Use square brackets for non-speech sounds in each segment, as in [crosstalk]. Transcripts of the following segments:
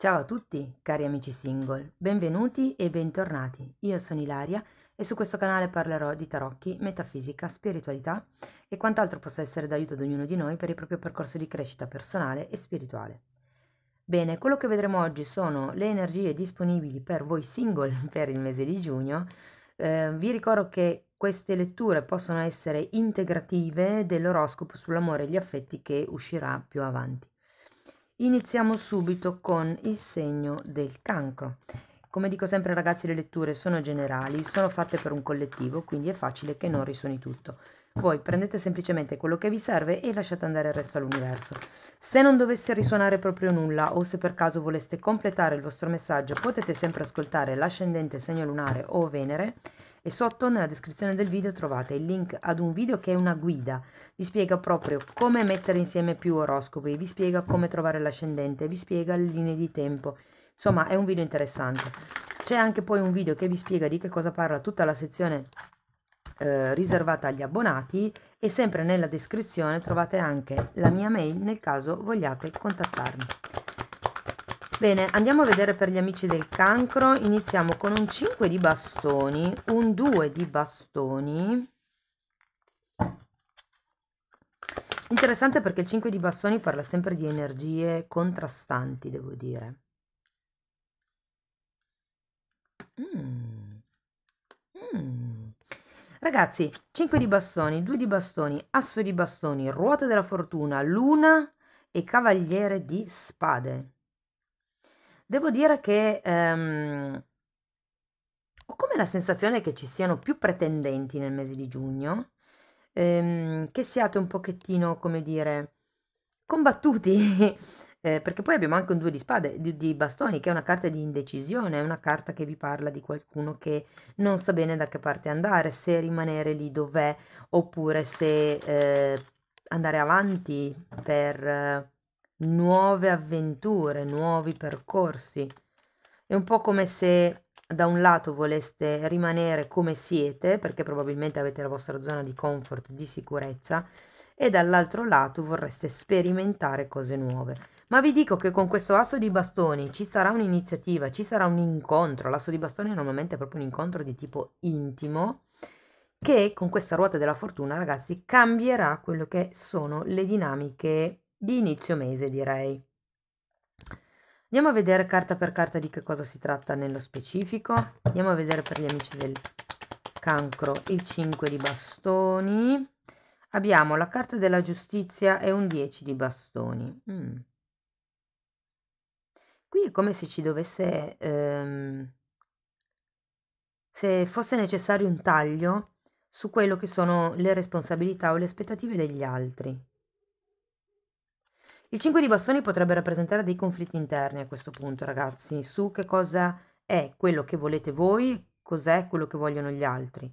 Ciao a tutti cari amici single, benvenuti e bentornati. Io sono Ilaria e su questo canale parlerò di tarocchi, metafisica, spiritualità e quant'altro possa essere d'aiuto ad ognuno di noi per il proprio percorso di crescita personale e spirituale. Bene, quello che vedremo oggi sono le energie disponibili per voi single [laughs] per il mese di giugno. Eh, vi ricordo che queste letture possono essere integrative dell'oroscopo sull'amore e gli affetti che uscirà più avanti. Iniziamo subito con il segno del cancro. Come dico sempre ragazzi le letture sono generali, sono fatte per un collettivo, quindi è facile che non risuoni tutto. Voi prendete semplicemente quello che vi serve e lasciate andare il resto all'universo. Se non dovesse risuonare proprio nulla o se per caso voleste completare il vostro messaggio potete sempre ascoltare l'ascendente segno lunare o Venere e sotto nella descrizione del video trovate il link ad un video che è una guida, vi spiega proprio come mettere insieme più oroscopi, vi spiega come trovare l'ascendente, vi spiega le linee di tempo, insomma è un video interessante. C'è anche poi un video che vi spiega di che cosa parla tutta la sezione eh, riservata agli abbonati e sempre nella descrizione trovate anche la mia mail nel caso vogliate contattarmi. Bene, andiamo a vedere per gli amici del cancro. Iniziamo con un 5 di bastoni, un 2 di bastoni. Interessante perché il 5 di bastoni parla sempre di energie contrastanti, devo dire. Mm. Mm. Ragazzi, 5 di bastoni, 2 di bastoni, asso di bastoni, ruota della fortuna, luna e cavaliere di spade. Devo dire che, ehm, ho come la sensazione che ci siano più pretendenti nel mese di giugno, ehm, che siate un pochettino, come dire, combattuti, [laughs] eh, perché poi abbiamo anche un due di spade, di, di bastoni, che è una carta di indecisione, è una carta che vi parla di qualcuno che non sa bene da che parte andare, se rimanere lì dov'è, oppure se eh, andare avanti per nuove avventure, nuovi percorsi. È un po' come se da un lato voleste rimanere come siete, perché probabilmente avete la vostra zona di comfort, di sicurezza, e dall'altro lato vorreste sperimentare cose nuove. Ma vi dico che con questo asso di bastoni ci sarà un'iniziativa, ci sarà un incontro. L'asso di bastoni normalmente è proprio un incontro di tipo intimo che con questa ruota della fortuna, ragazzi, cambierà quello che sono le dinamiche di inizio mese direi. Andiamo a vedere carta per carta di che cosa si tratta nello specifico. Andiamo a vedere per gli amici del cancro il 5 di bastoni. Abbiamo la carta della giustizia e un 10 di bastoni. Mm. Qui è come se ci dovesse... Ehm, se fosse necessario un taglio su quello che sono le responsabilità o le aspettative degli altri. Il 5 di bastoni potrebbe rappresentare dei conflitti interni a questo punto, ragazzi, su che cosa è quello che volete voi, cos'è quello che vogliono gli altri.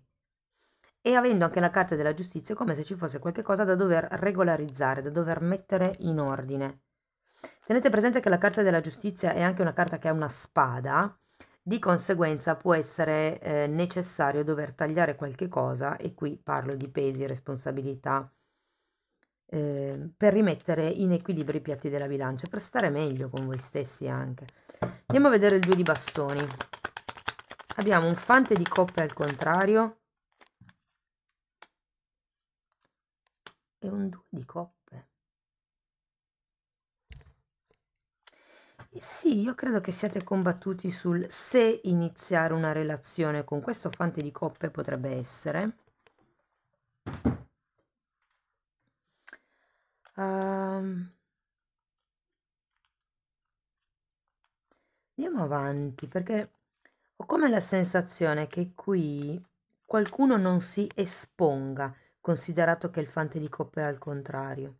E avendo anche la carta della giustizia, è come se ci fosse qualcosa da dover regolarizzare, da dover mettere in ordine. Tenete presente che la carta della giustizia è anche una carta che ha una spada, di conseguenza può essere eh, necessario dover tagliare qualche cosa e qui parlo di pesi, responsabilità, eh, per rimettere in equilibrio i piatti della bilancia, per stare meglio con voi stessi anche. Andiamo a vedere il due di bastoni. Abbiamo un fante di coppe al contrario e un 2 di coppe. E sì, io credo che siate combattuti sul se iniziare una relazione con questo fante di coppe potrebbe essere Ehm, andiamo avanti perché ho come la sensazione che qui qualcuno non si esponga, considerato che il fante di coppe è al contrario.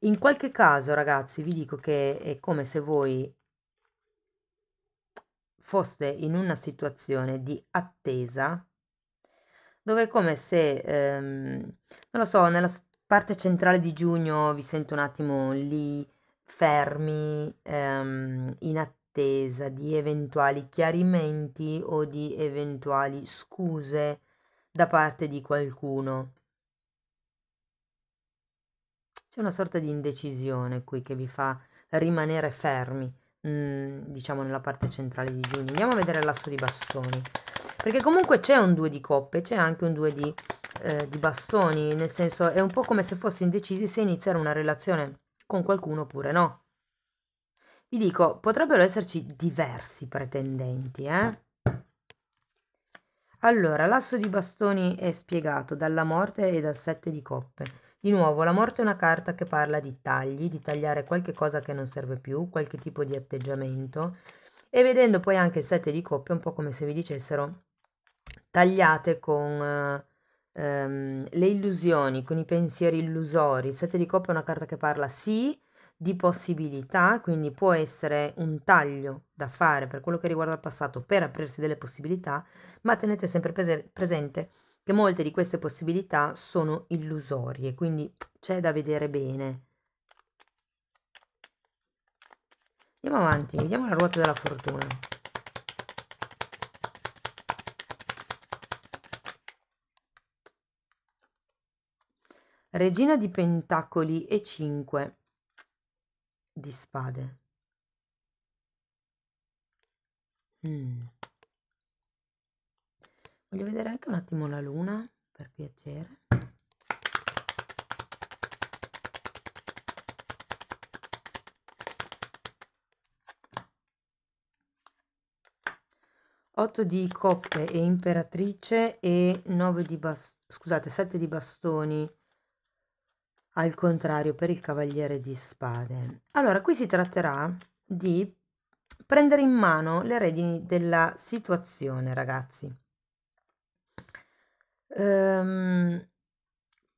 In qualche caso, ragazzi, vi dico che è come se voi foste in una situazione di attesa dove è come se, ehm, non lo so, nella, parte centrale di giugno vi sento un attimo lì fermi ehm, in attesa di eventuali chiarimenti o di eventuali scuse da parte di qualcuno. C'è una sorta di indecisione qui che vi fa rimanere fermi, mm, diciamo nella parte centrale di giugno. Andiamo a vedere l'asso di bastoni, perché comunque c'è un due di coppe, c'è anche un due di eh, di bastoni, nel senso è un po' come se fossi indecisi se iniziare una relazione con qualcuno oppure no. Vi dico, potrebbero esserci diversi pretendenti, eh? Allora, l'asso di bastoni è spiegato dalla morte e dal sette di coppe. Di nuovo, la morte è una carta che parla di tagli, di tagliare qualche cosa che non serve più, qualche tipo di atteggiamento. E vedendo poi anche il sette di coppe, è un po' come se vi dicessero tagliate con eh, ehm, le illusioni con i pensieri illusori. Il 7 di coppe è una carta che parla sì di possibilità, quindi può essere un taglio da fare per quello che riguarda il passato per aprirsi delle possibilità, ma tenete sempre prese- presente che molte di queste possibilità sono illusorie, quindi c'è da vedere bene. Andiamo avanti, vediamo la ruota della fortuna. Regina di Pentacoli e 5 di Spade. Mm. Voglio vedere anche un attimo la luna, per piacere. Otto di coppe e imperatrice e 9 di bastoni, scusate, 7 di bastoni al contrario per il cavaliere di spade. Allora, qui si tratterà di prendere in mano le redini della situazione, ragazzi. Ehm,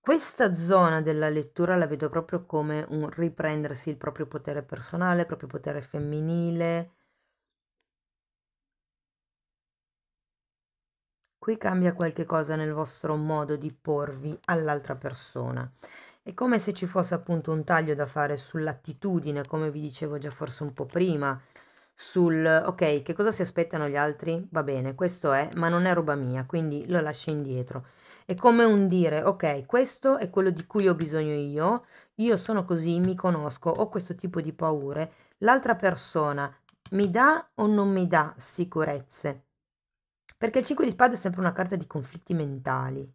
questa zona della lettura la vedo proprio come un riprendersi il proprio potere personale, il proprio potere femminile. Qui cambia qualche cosa nel vostro modo di porvi all'altra persona. È come se ci fosse appunto un taglio da fare sull'attitudine, come vi dicevo già forse un po' prima, sul ok, che cosa si aspettano gli altri? Va bene, questo è, ma non è roba mia, quindi lo lascio indietro. È come un dire ok, questo è quello di cui ho bisogno io, io sono così, mi conosco, ho questo tipo di paure, l'altra persona mi dà o non mi dà sicurezze? Perché il 5 di spade è sempre una carta di conflitti mentali.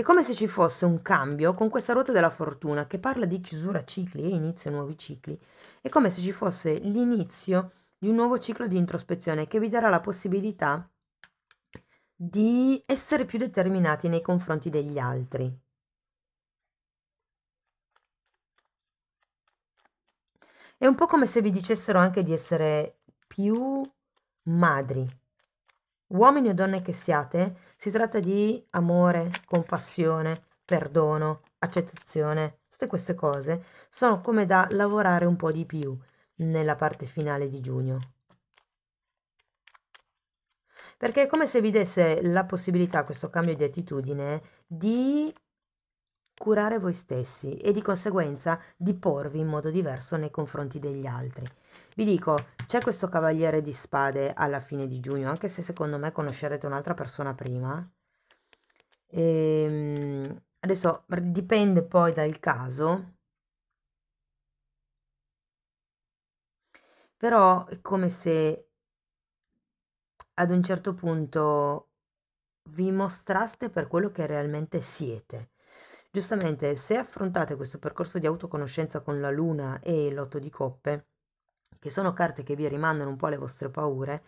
È come se ci fosse un cambio con questa ruota della fortuna che parla di chiusura cicli e inizio nuovi cicli. È come se ci fosse l'inizio di un nuovo ciclo di introspezione che vi darà la possibilità di essere più determinati nei confronti degli altri. È un po' come se vi dicessero anche di essere più madri. Uomini o donne che siate, si tratta di amore, compassione, perdono, accettazione. Tutte queste cose sono come da lavorare un po' di più nella parte finale di giugno. Perché è come se vi desse la possibilità, questo cambio di attitudine, di curare voi stessi e di conseguenza di porvi in modo diverso nei confronti degli altri. Vi dico, c'è questo cavaliere di spade alla fine di giugno, anche se secondo me conoscerete un'altra persona prima. E, ehm, adesso dipende poi dal caso. Però è come se ad un certo punto vi mostraste per quello che realmente siete. Giustamente, se affrontate questo percorso di autoconoscenza con la luna e l'otto di coppe, che sono carte che vi rimandano un po' le vostre paure,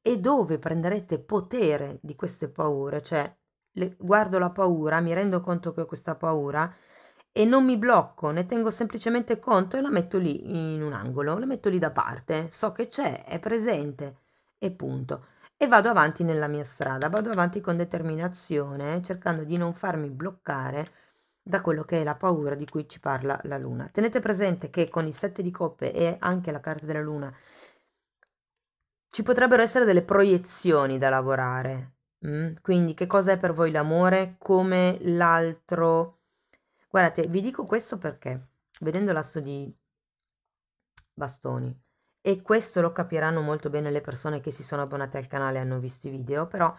e dove prenderete potere di queste paure, cioè le, guardo la paura, mi rendo conto che ho questa paura e non mi blocco, ne tengo semplicemente conto e la metto lì in un angolo, la metto lì da parte, so che c'è, è presente e punto. E vado avanti nella mia strada, vado avanti con determinazione, cercando di non farmi bloccare da quello che è la paura di cui ci parla la Luna. Tenete presente che con i sette di coppe e anche la carta della Luna ci potrebbero essere delle proiezioni da lavorare. Mm? Quindi che cos'è per voi l'amore? Come l'altro... Guardate, vi dico questo perché, vedendo l'asso di bastoni, e questo lo capiranno molto bene le persone che si sono abbonate al canale e hanno visto i video, però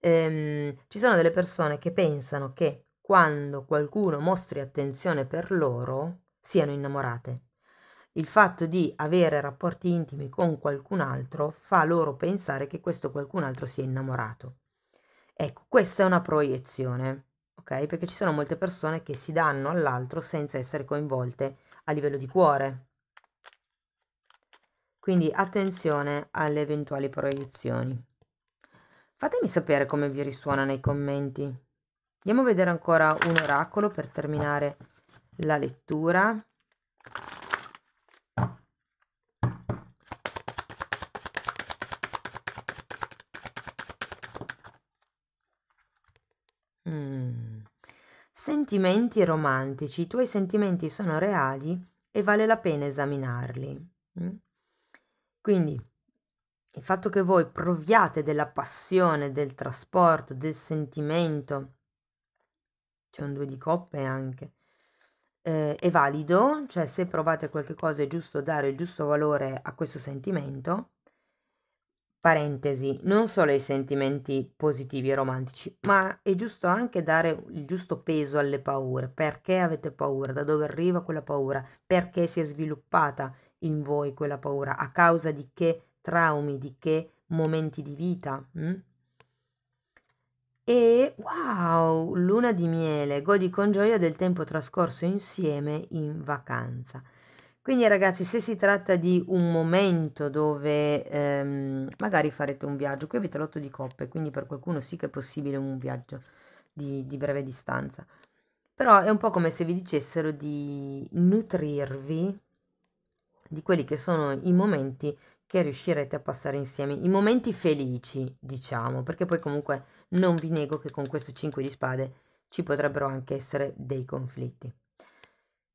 ehm, ci sono delle persone che pensano che quando qualcuno mostri attenzione per loro, siano innamorate. Il fatto di avere rapporti intimi con qualcun altro fa loro pensare che questo qualcun altro sia innamorato. Ecco, questa è una proiezione, ok? Perché ci sono molte persone che si danno all'altro senza essere coinvolte a livello di cuore. Quindi attenzione alle eventuali proiezioni. Fatemi sapere come vi risuona nei commenti. Andiamo a vedere ancora un oracolo per terminare la lettura. Mm. Sentimenti romantici. I tuoi sentimenti sono reali e vale la pena esaminarli. Mm. Quindi il fatto che voi proviate della passione, del trasporto, del sentimento, c'è un 2 di coppe anche, eh, è valido, cioè se provate qualche cosa è giusto dare il giusto valore a questo sentimento, parentesi, non solo ai sentimenti positivi e romantici, ma è giusto anche dare il giusto peso alle paure, perché avete paura, da dove arriva quella paura, perché si è sviluppata in voi quella paura, a causa di che traumi, di che momenti di vita. Mh? Mm? E wow, luna di miele, godi con gioia del tempo trascorso insieme in vacanza. Quindi ragazzi, se si tratta di un momento dove ehm, magari farete un viaggio, qui avete l'otto di coppe, quindi per qualcuno sì che è possibile un viaggio di, di breve distanza. Però è un po' come se vi dicessero di nutrirvi di quelli che sono i momenti che riuscirete a passare insieme, i momenti felici, diciamo, perché poi comunque non vi nego che con questo 5 di spade ci potrebbero anche essere dei conflitti.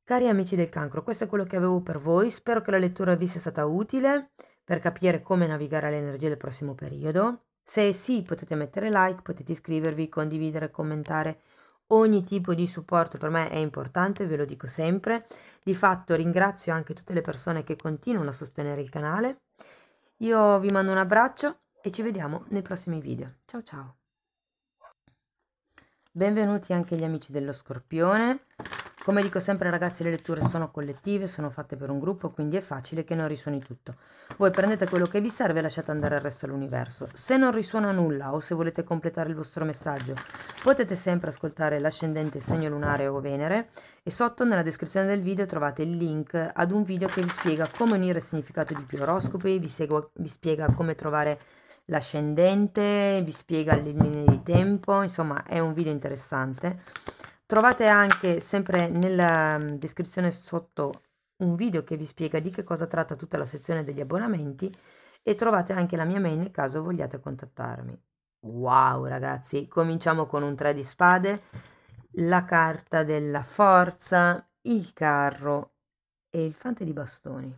Cari amici del cancro, questo è quello che avevo per voi, spero che la lettura vi sia stata utile per capire come navigare all'energia del prossimo periodo. Se sì, potete mettere like, potete iscrivervi, condividere, commentare. Ogni tipo di supporto per me è importante, ve lo dico sempre. Di fatto ringrazio anche tutte le persone che continuano a sostenere il canale. Io vi mando un abbraccio e ci vediamo nei prossimi video. Ciao ciao! Benvenuti anche gli amici dello Scorpione. Come dico sempre ragazzi le letture sono collettive, sono fatte per un gruppo, quindi è facile che non risuoni tutto. Voi prendete quello che vi serve e lasciate andare il resto all'universo. Se non risuona nulla o se volete completare il vostro messaggio, potete sempre ascoltare l'ascendente segno lunare o Venere e sotto nella descrizione del video trovate il link ad un video che vi spiega come unire il significato di più oroscopi, vi, vi spiega come trovare l'ascendente, vi spiega le linee di tempo, insomma è un video interessante. Trovate anche sempre nella mm, descrizione sotto un video che vi spiega di che cosa tratta tutta la sezione degli abbonamenti e trovate anche la mia mail nel caso vogliate contattarmi. Wow ragazzi, cominciamo con un 3 di spade, la carta della forza, il carro e il fante di bastoni.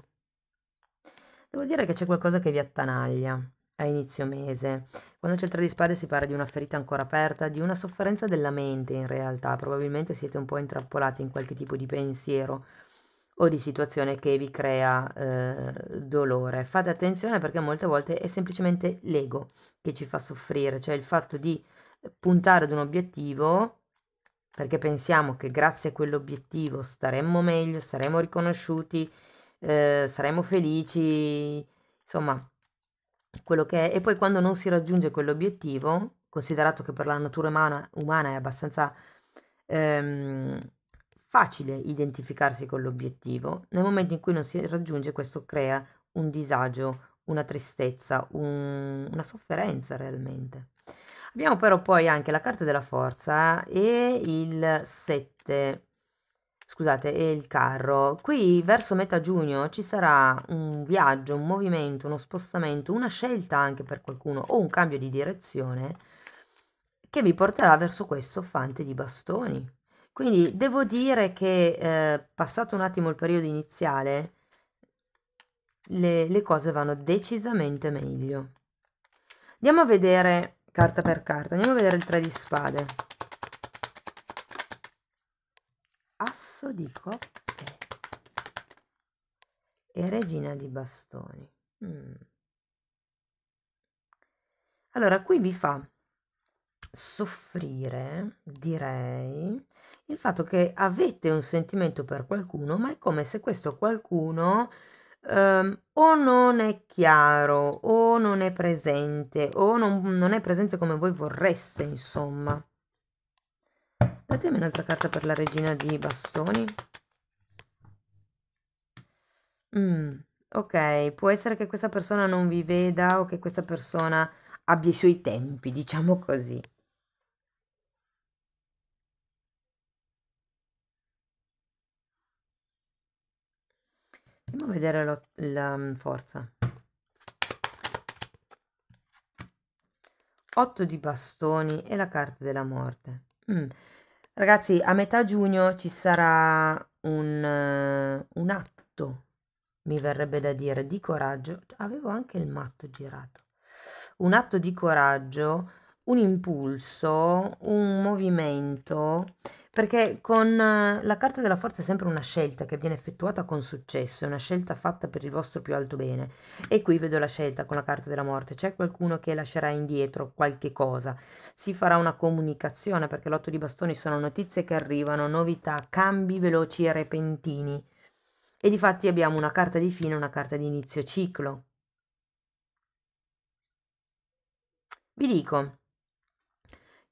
Devo dire che c'è qualcosa che vi attanaglia a inizio mese. Quando c'è il 3 di spade si parla di una ferita ancora aperta, di una sofferenza della mente in realtà, probabilmente siete un po' intrappolati in qualche tipo di pensiero o di situazione che vi crea eh, dolore. Fate attenzione perché molte volte è semplicemente l'ego che ci fa soffrire, cioè il fatto di puntare ad un obiettivo perché pensiamo che grazie a quell'obiettivo staremmo meglio, saremo riconosciuti, eh, saremo felici, insomma quello che è. E poi quando non si raggiunge quell'obiettivo, considerato che per la natura umana, umana è abbastanza ehm, facile identificarsi con l'obiettivo, nel momento in cui non si raggiunge questo crea un disagio, una tristezza, un, una sofferenza realmente. Abbiamo però poi anche la carta della forza e il 7 scusate, e il carro. Qui verso metà giugno ci sarà un viaggio, un movimento, uno spostamento, una scelta anche per qualcuno o un cambio di direzione che vi porterà verso questo fante di bastoni. Quindi devo dire che eh, passato un attimo il periodo iniziale, le, le cose vanno decisamente meglio. Andiamo a vedere carta per carta, andiamo a vedere il 3 di spade. Sasso di Coppe e Regina di Bastoni. Mm. Allora, qui vi fa soffrire, direi, il fatto che avete un sentimento per qualcuno, ma è come se questo qualcuno um, o non è chiaro, o non è presente, o non, non è presente come voi vorreste, insomma fatemi un'altra carta per la regina di bastoni mm, ok può essere che questa persona non vi veda o che questa persona abbia i suoi tempi diciamo così Andiamo a vedere lo, la mm, forza. 8 di bastoni e la carta della morte. Mm. Ragazzi, a metà giugno ci sarà un, eh, un atto, mi verrebbe da dire, di coraggio. Avevo anche il matto girato. Un atto di coraggio, un impulso, un movimento perché con eh, la carta della forza è sempre una scelta che viene effettuata con successo, è una scelta fatta per il vostro più alto bene. E qui vedo la scelta con la carta della morte, c'è qualcuno che lascerà indietro qualche cosa, si farà una comunicazione perché l'otto di bastoni sono notizie che arrivano, novità, cambi veloci e repentini. E di fatti abbiamo una carta di fine e una carta di inizio ciclo. Vi dico,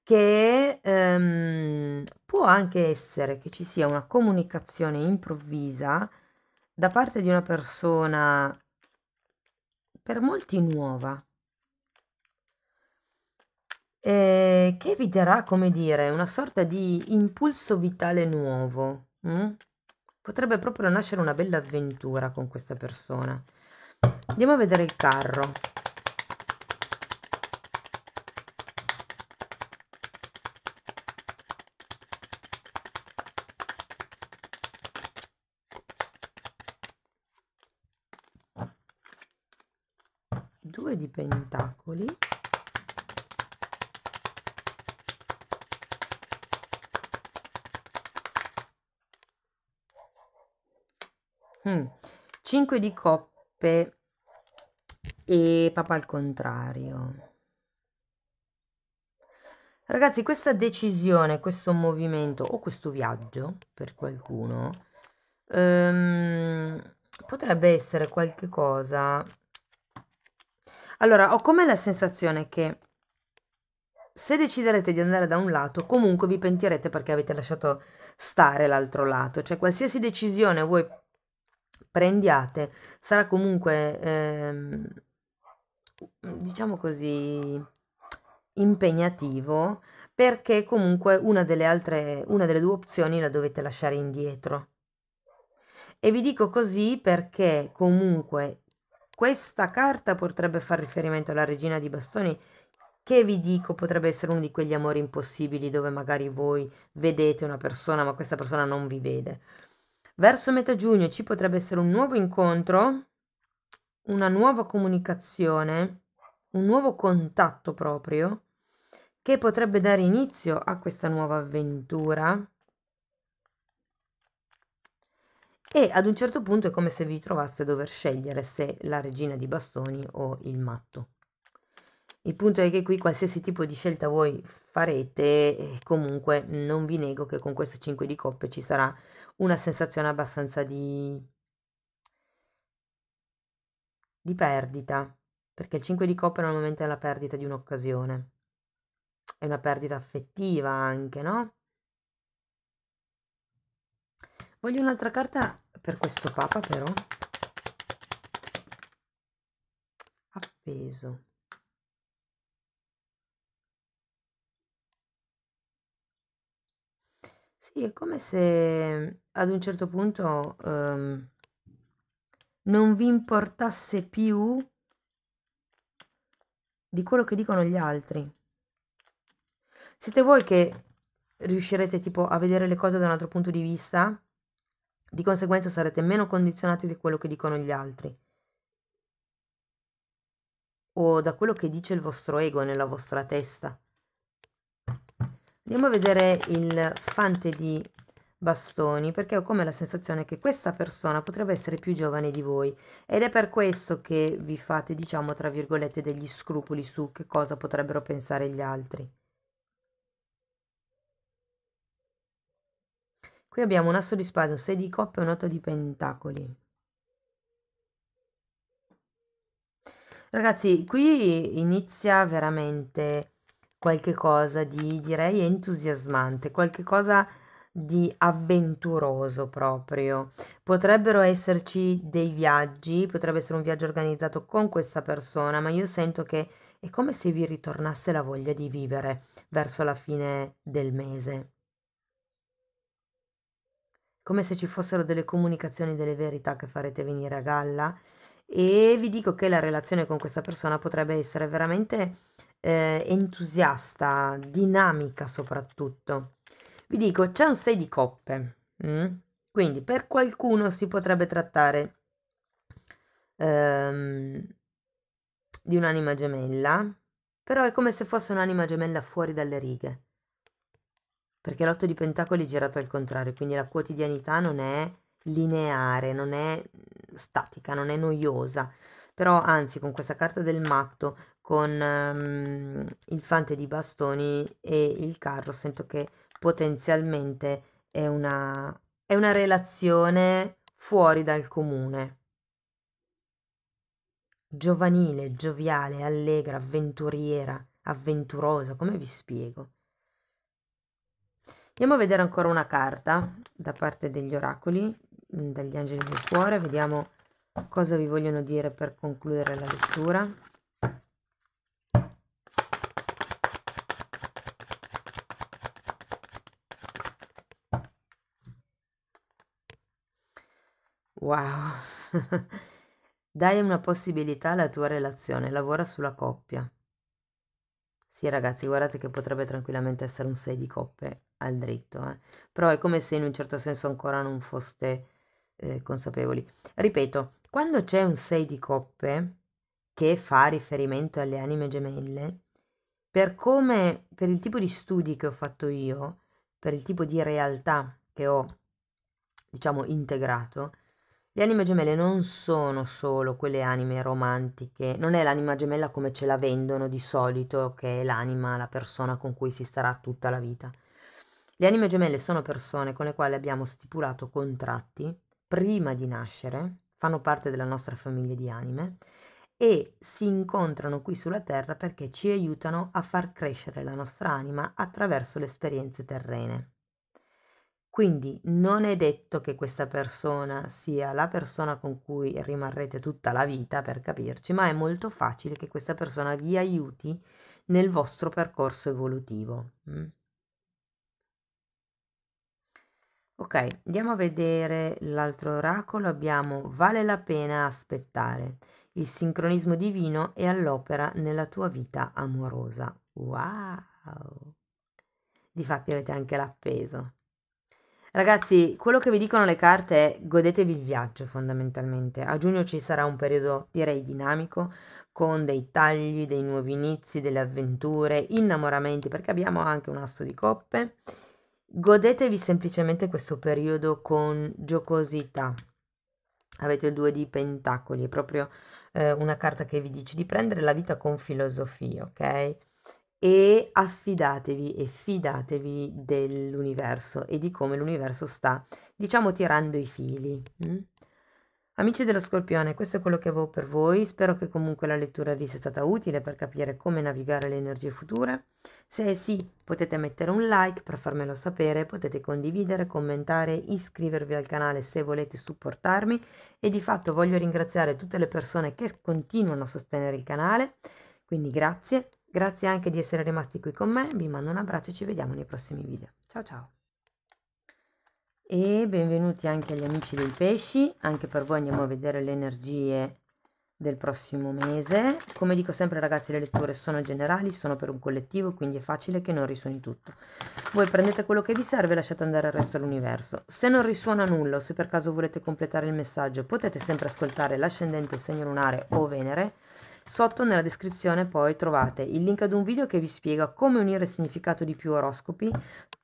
che, ehm, può anche essere che ci sia una comunicazione improvvisa da parte di una persona per molti nuova, eh, che vi darà, come dire, una sorta di impulso vitale nuovo. Mm? Potrebbe proprio nascere una bella avventura con questa persona. Andiamo a vedere il carro. 5 di coppe e papà al contrario. Ragazzi, questa decisione, questo movimento o questo viaggio per qualcuno ehm, potrebbe essere qualche cosa. Allora, ho come la sensazione che se deciderete di andare da un lato, comunque vi pentirete perché avete lasciato stare l'altro lato, cioè qualsiasi decisione voi prendiate sarà comunque, ehm, diciamo così, impegnativo perché comunque una delle altre, una delle due opzioni la dovete lasciare indietro. E vi dico così perché comunque questa carta potrebbe far riferimento alla regina di bastoni che vi dico potrebbe essere uno di quegli amori impossibili dove magari voi vedete una persona ma questa persona non vi vede. Verso metà giugno ci potrebbe essere un nuovo incontro, una nuova comunicazione, un nuovo contatto proprio che potrebbe dare inizio a questa nuova avventura. E ad un certo punto è come se vi trovaste a dover scegliere se la regina di bastoni o il matto. Il punto è che qui qualsiasi tipo di scelta voi farete, eh, comunque non vi nego che con questo 5 di coppe ci sarà una sensazione abbastanza di, di perdita, perché il 5 di coppe normalmente è la perdita di un'occasione, è una perdita affettiva anche, no? Voglio un'altra carta per questo Papa però. Appeso. Sì, è come se ad un certo punto, ehm, non vi importasse più di quello che dicono gli altri. Siete voi che riuscirete tipo a vedere le cose da un altro punto di vista, di conseguenza sarete meno condizionati di quello che dicono gli altri o da quello che dice il vostro ego nella vostra testa. Andiamo a vedere il fante di bastoni perché ho come la sensazione che questa persona potrebbe essere più giovane di voi ed è per questo che vi fate diciamo tra virgolette degli scrupoli su che cosa potrebbero pensare gli altri qui abbiamo un asso di spade un 6 di coppe e un 8 di pentacoli ragazzi qui inizia veramente qualche cosa di direi entusiasmante, qualche cosa di avventuroso proprio. Potrebbero esserci dei viaggi, potrebbe essere un viaggio organizzato con questa persona, ma io sento che è come se vi ritornasse la voglia di vivere verso la fine del mese. Come se ci fossero delle comunicazioni, delle verità che farete venire a galla e vi dico che la relazione con questa persona potrebbe essere veramente eh, entusiasta, dinamica soprattutto. Vi dico, c'è un 6 di coppe, mh? Mm? quindi per qualcuno si potrebbe trattare ehm, di un'anima gemella, però è come se fosse un'anima gemella fuori dalle righe, perché l'otto di pentacoli è girato al contrario, quindi la quotidianità non è lineare, non è statica, non è noiosa, però anzi con questa carta del matto con um, ehm, Infante di Bastoni e il carro, sento che potenzialmente è una, è una relazione fuori dal comune. Giovanile, gioviale, allegra, avventuriera, avventurosa, come vi spiego? Andiamo a vedere ancora una carta da parte degli oracoli, mm, dagli angeli del cuore, vediamo cosa vi vogliono dire per concludere la lettura. Wow! [laughs] Dai una possibilità alla tua relazione, lavora sulla coppia. Sì, ragazzi, guardate che potrebbe tranquillamente essere un 6 di coppe al dritto, eh? però è come se in un certo senso ancora non foste eh, consapevoli. Ripeto, quando c'è un 6 di coppe che fa riferimento alle anime gemelle, per come, per il tipo di studi che ho fatto io, per il tipo di realtà che ho, diciamo, integrato, le anime gemelle non sono solo quelle anime romantiche, non è l'anima gemella come ce la vendono di solito, che è l'anima, la persona con cui si starà tutta la vita. Le anime gemelle sono persone con le quali abbiamo stipulato contratti prima di nascere, fanno parte della nostra famiglia di anime e si incontrano qui sulla Terra perché ci aiutano a far crescere la nostra anima attraverso le esperienze terrene. Quindi non è detto che questa persona sia la persona con cui rimarrete tutta la vita, per capirci, ma è molto facile che questa persona vi aiuti nel vostro percorso evolutivo. Mm. Ok, andiamo a vedere l'altro oracolo. Abbiamo vale la pena aspettare. Il sincronismo divino è all'opera nella tua vita amorosa. Wow! Difatti avete anche l'appeso. Ragazzi, quello che vi dicono le carte è godetevi il viaggio fondamentalmente. A giugno ci sarà un periodo, direi, dinamico, con dei tagli, dei nuovi inizi, delle avventure, innamoramenti, perché abbiamo anche un asso di coppe. Godetevi semplicemente questo periodo con giocosità. Avete il 2 di pentacoli, è proprio eh, una carta che vi dice di prendere la vita con filosofia, ok? e affidatevi e fidatevi dell'universo e di come l'universo sta, diciamo, tirando i fili. Mm? Amici dello Scorpione, questo è quello che avevo per voi, spero che comunque la lettura vi sia stata utile per capire come navigare le energie future. Se sì, potete mettere un like per farmelo sapere, potete condividere, commentare, iscrivervi al canale se volete supportarmi e di fatto voglio ringraziare tutte le persone che continuano a sostenere il canale, quindi grazie Grazie anche di essere rimasti qui con me, vi mando un abbraccio e ci vediamo nei prossimi video. Ciao ciao! E benvenuti anche agli amici dei pesci, anche per voi andiamo a vedere le energie del prossimo mese. Come dico sempre ragazzi le letture sono generali, sono per un collettivo, quindi è facile che non risuoni tutto. Voi prendete quello che vi serve e lasciate andare il resto all'universo. Se non risuona nulla o se per caso volete completare il messaggio potete sempre ascoltare l'ascendente segno lunare o Venere Sotto nella descrizione poi trovate il link ad un video che vi spiega come unire il significato di più oroscopi,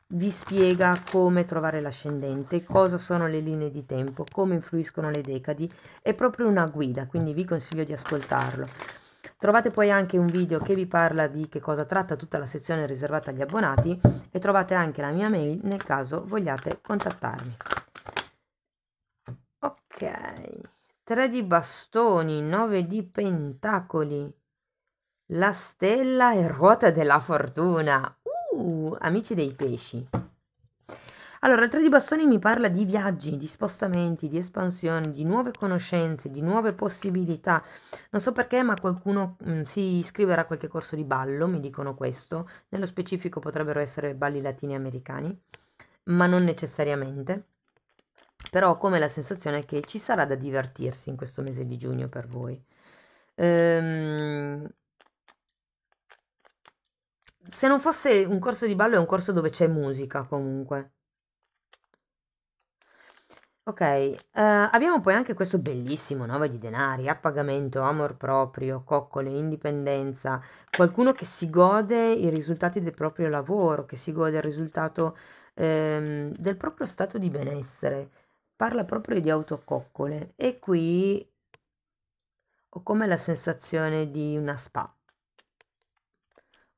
vi spiega come trovare l'ascendente, cosa sono le linee di tempo, come influiscono le decadi, è proprio una guida, quindi vi consiglio di ascoltarlo. Trovate poi anche un video che vi parla di che cosa tratta tutta la sezione riservata agli abbonati e trovate anche la mia mail nel caso vogliate contattarmi. Ok. 3 di bastoni, 9 di pentacoli, la stella e ruota della fortuna. Uh, amici dei pesci. Allora, il 3 di bastoni mi parla di viaggi, di spostamenti, di espansioni, di nuove conoscenze, di nuove possibilità. Non so perché, ma qualcuno mh, mm, si iscriverà a qualche corso di ballo, mi dicono questo. Nello specifico potrebbero essere balli latini americani, ma non necessariamente però come la sensazione è che ci sarà da divertirsi in questo mese di giugno per voi. Ehm, se non fosse un corso di ballo è un corso dove c'è musica comunque. Ok, eh, abbiamo poi anche questo bellissimo 9 di denari, a pagamento, amor proprio, coccole, indipendenza, qualcuno che si gode i risultati del proprio lavoro, che si gode il risultato ehm, del proprio stato di benessere, parla proprio di autococcole e qui ho come la sensazione di una spa.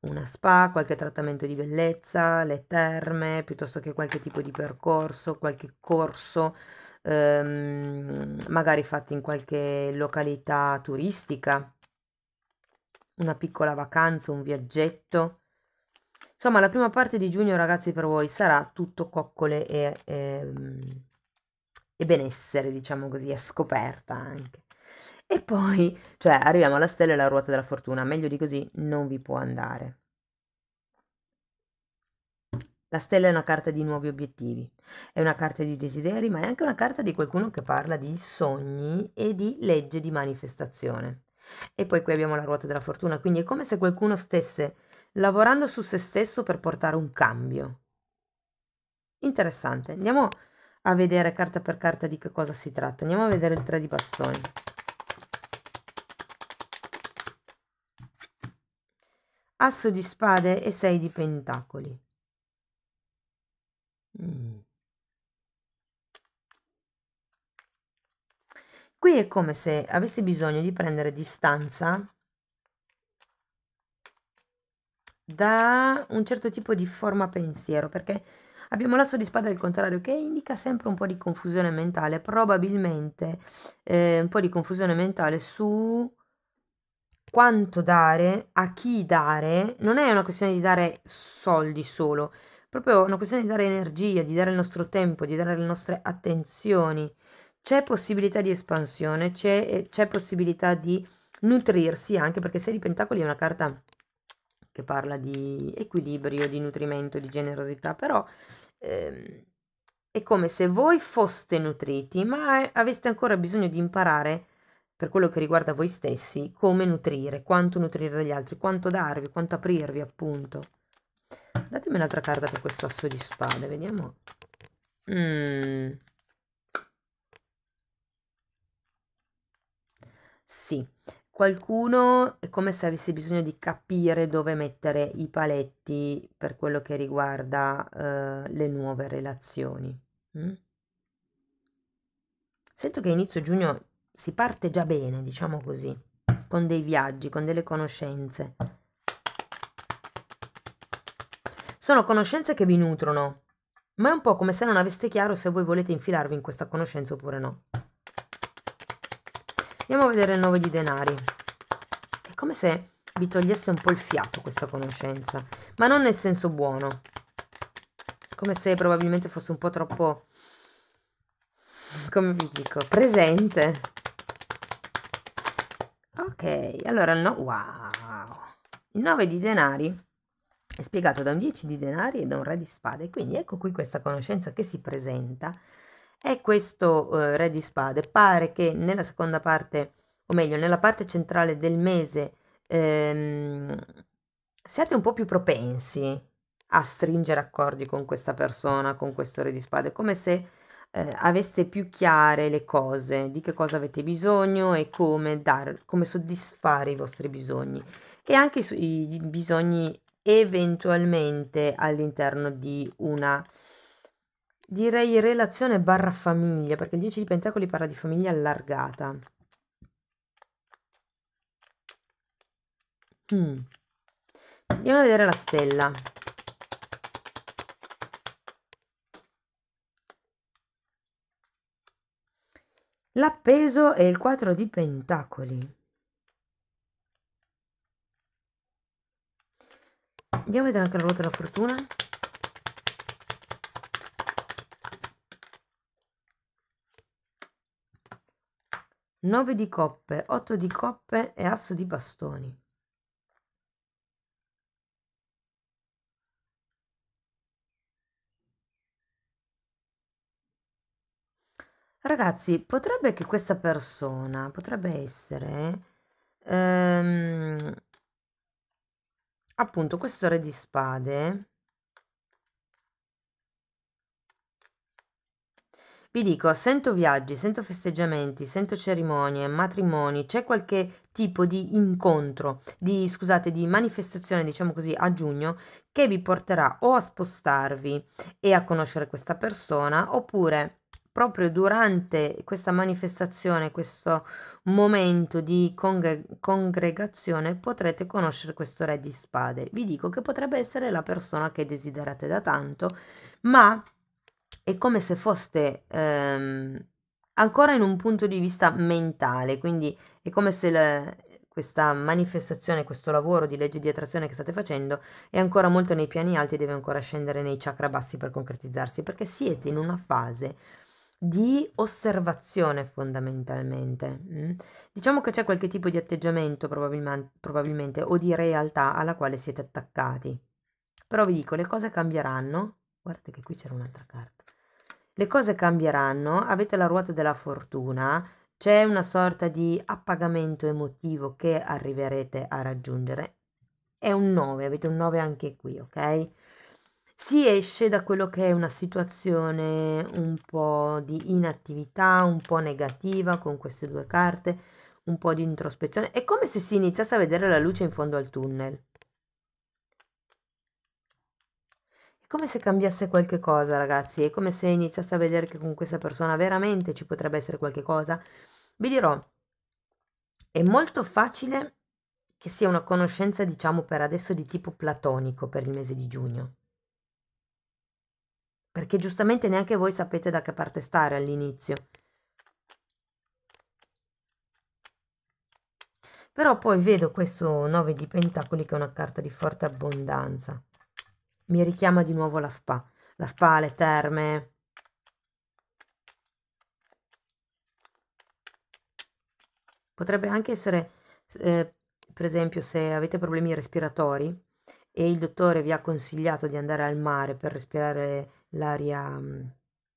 Una spa, qualche trattamento di bellezza, le terme, piuttosto che qualche tipo di percorso, qualche corso, ehm, magari fatto in qualche località turistica, una piccola vacanza, un viaggetto. Insomma, la prima parte di giugno, ragazzi, per voi sarà tutto coccole e... Ehm, e benessere, diciamo così, è scoperta anche. E poi, cioè, arriviamo alla stella e alla ruota della fortuna, meglio di così non vi può andare. La stella è una carta di nuovi obiettivi, è una carta di desideri, ma è anche una carta di qualcuno che parla di sogni e di legge di manifestazione. E poi qui abbiamo la ruota della fortuna, quindi è come se qualcuno stesse lavorando su se stesso per portare un cambio. Interessante, andiamo a vedere carta per carta di che cosa si tratta. Andiamo a vedere il 3 di bastoni. Asso di spade e 6 di pentacoli. Mm. Qui è come se avessi bisogno di prendere distanza da un certo tipo di forma pensiero, perché Abbiamo l'asso di spada al contrario che indica sempre un po' di confusione mentale, probabilmente eh, un po' di confusione mentale su quanto dare, a chi dare, non è una questione di dare soldi solo, proprio una questione di dare energia, di dare il nostro tempo, di dare le nostre attenzioni. C'è possibilità di espansione, c'è, c'è possibilità di nutrirsi anche perché Sei di Pentacoli è una carta che parla di equilibrio, di nutrimento, di generosità, però eh, è come se voi foste nutriti, ma aveste ancora bisogno di imparare, per quello che riguarda voi stessi, come nutrire, quanto nutrire gli altri, quanto darvi, quanto aprirvi, appunto. Datemi un'altra carta per questo asso di spade, vediamo. Mm. Sì, qualcuno è come se avesse bisogno di capire dove mettere i paletti per quello che riguarda eh, le nuove relazioni. Mm? Sento che inizio giugno si parte già bene, diciamo così, con dei viaggi, con delle conoscenze. Sono conoscenze che vi nutrono, ma è un po' come se non aveste chiaro se voi volete infilarvi in questa conoscenza oppure no. Andiamo a vedere il 9 di denari. È come se vi togliesse un po' il fiato questa conoscenza, ma non nel senso buono. Come se probabilmente fosse un po' troppo, come vi dico, presente. Ok, allora il no... Wow! Il 9 di denari è spiegato da un 10 di denari e da un re di spade, quindi ecco qui questa conoscenza che si presenta e questo eh, re di spade pare che nella seconda parte, o meglio, nella parte centrale del mese, ehm, siate un po' più propensi a stringere accordi con questa persona, con questo re di spade, come se eh, aveste più chiare le cose, di che cosa avete bisogno e come, dar, come soddisfare i vostri bisogni e anche i, i bisogni eventualmente all'interno di una direi relazione barra famiglia, perché il 10 di Pentacoli parla di famiglia allargata. Mm. Andiamo a vedere la stella. L'appeso è il 4 di Pentacoli. Andiamo a vedere anche la ruota della fortuna. 9 di coppe, 8 di coppe e asso di bastoni. Ragazzi, potrebbe che questa persona potrebbe essere ehm, appunto questo re di spade Vi dico, sento viaggi, sento festeggiamenti, sento cerimonie, matrimoni, c'è qualche tipo di incontro, di, scusate, di manifestazione, diciamo così, a giugno che vi porterà o a spostarvi e a conoscere questa persona oppure proprio durante questa manifestazione, questo momento di congre- congregazione, potrete conoscere questo re di spade. Vi dico che potrebbe essere la persona che desiderate da tanto, ma è come se foste ehm, ancora in un punto di vista mentale, quindi è come se la, questa manifestazione, questo lavoro di legge di attrazione che state facendo è ancora molto nei piani alti, e deve ancora scendere nei chakra bassi per concretizzarsi, perché siete in una fase di osservazione fondamentalmente. Mm? Diciamo che c'è qualche tipo di atteggiamento probabilmente, probabilmente o di realtà alla quale siete attaccati. Però vi dico, le cose cambieranno guardate che qui c'era un'altra carta. Le cose cambieranno, avete la ruota della fortuna, c'è una sorta di appagamento emotivo che arriverete a raggiungere. È un 9, avete un 9 anche qui, ok? Si esce da quello che è una situazione un po' di inattività, un po' negativa con queste due carte, un po' di introspezione. È come se si iniziasse a vedere la luce in fondo al tunnel. come se cambiasse qualche cosa, ragazzi, è come se iniziasse a vedere che con questa persona veramente ci potrebbe essere qualche cosa. Vi dirò, è molto facile che sia una conoscenza, diciamo, per adesso di tipo platonico per il mese di giugno. Perché giustamente neanche voi sapete da che parte stare all'inizio. Però poi vedo questo 9 di Pentacoli che è una carta di forte abbondanza mi richiama di nuovo la spa, la spa, le terme. Potrebbe anche essere, eh, per esempio, se avete problemi respiratori e il dottore vi ha consigliato di andare al mare per respirare l'aria mm,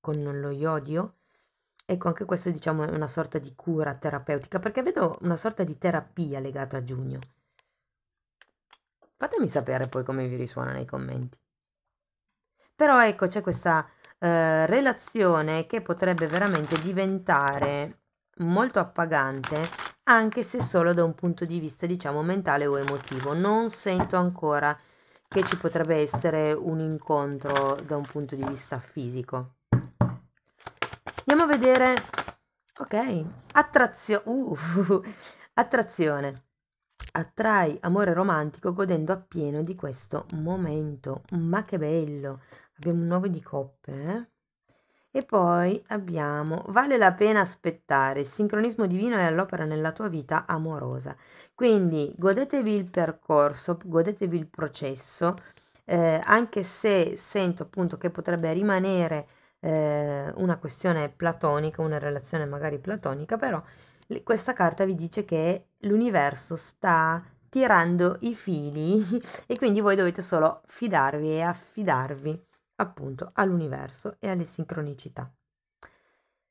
con lo iodio, Ecco, anche questo diciamo è una sorta di cura terapeutica, perché vedo una sorta di terapia legata a giugno. Fatemi sapere poi come vi risuona nei commenti. Però ecco, c'è questa eh, relazione che potrebbe veramente diventare molto appagante anche se solo da un punto di vista diciamo mentale o emotivo non sento ancora che ci potrebbe essere un incontro da un punto di vista fisico andiamo a vedere ok attrazione uh, [laughs] attrazione attrai amore romantico godendo appieno di questo momento ma che bello abbiamo un 9 di coppe eh? e poi abbiamo vale la pena aspettare il sincronismo divino è all'opera nella tua vita amorosa quindi godetevi il percorso godetevi il processo eh, anche se sento appunto che potrebbe rimanere eh, una questione platonica una relazione magari platonica però questa carta vi dice che l'universo sta tirando i fili [laughs] e quindi voi dovete solo fidarvi e affidarvi appunto all'universo e alle sincronicità.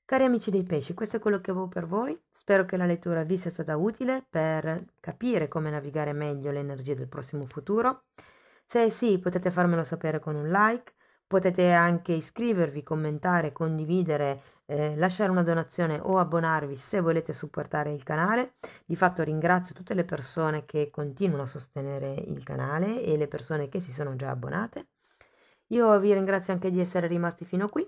Cari amici dei pesci, questo è quello che avevo per voi. Spero che la lettura vi sia stata utile per capire come navigare meglio le energie del prossimo futuro. Se sì, potete farmelo sapere con un like, potete anche iscrivervi, commentare, condividere, eh, lasciare una donazione o abbonarvi se volete supportare il canale. Di fatto ringrazio tutte le persone che continuano a sostenere il canale e le persone che si sono già abbonate. Io vi ringrazio anche di essere rimasti fino qui,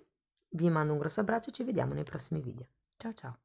vi mando un grosso abbraccio e ci vediamo nei prossimi video. Ciao ciao!